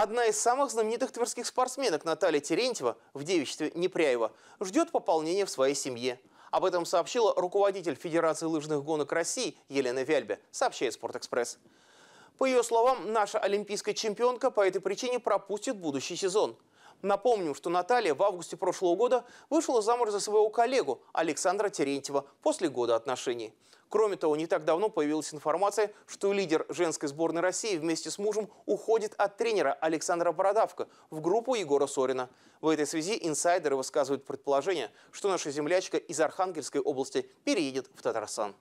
Одна из самых знаменитых тверских спортсменок Наталья Терентьева в девичестве Непряева ждет пополнения в своей семье. Об этом сообщила руководитель Федерации лыжных гонок России Елена Вяльбе, сообщает «Спортэкспресс». По ее словам, наша олимпийская чемпионка по этой причине пропустит будущий сезон. Напомним, что Наталья в августе прошлого года вышла замуж за своего коллегу Александра Терентьева после года отношений. Кроме того, не так давно появилась информация, что лидер женской сборной России вместе с мужем уходит от тренера Александра Бородавка в группу Егора Сорина. В этой связи инсайдеры высказывают предположение, что наша землячка из Архангельской области переедет в Татарстан.